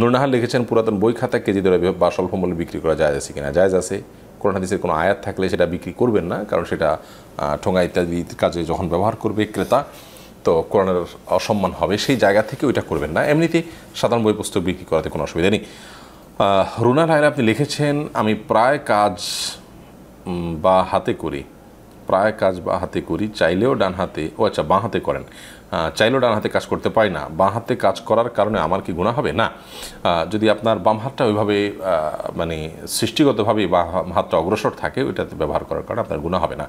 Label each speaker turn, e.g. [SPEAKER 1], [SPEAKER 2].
[SPEAKER 1] নুরনাহার লিখেছেন পুরাতন বই খাতা কেজি দরে বা স্বল্প মূল্যে বিক্রি করা যায় আছে কিনা যায় আছে কোরআন হাদিসের কোনো আয়াত থাকলে সেটা বিক্রি করবেন না কারণ সেটা ঠোঙা ইত্যাদি কাজে যখন ব্যবহার করবে ক্রেতা তো কোরআনের অসম্মান হবে সেই জায়গা থেকে ওইটা করবেন না এমনিতে সাধারণ বই পুস্তক বিক্রি করাতে কোনো অসুবিধা নেই রুনা রায়ের আপনি লিখেছেন আমি প্রায় কাজ বা হাতে করি প্রায় কাজ বা হাতে করি চাইলেও ডান হাতে ও আচ্ছা বাঁ হাতে করেন চাইলেও ডান হাতে কাজ করতে পারি না বাঁ হাতে কাজ করার কারণে আমার কি গুণা হবে না যদি আপনার বাম হাতটা ওইভাবে মানে সৃষ্টিগতভাবেই বা হাতটা অগ্রসর থাকে ওইটাতে ব্যবহার করার কারণে আপনার গুণা হবে না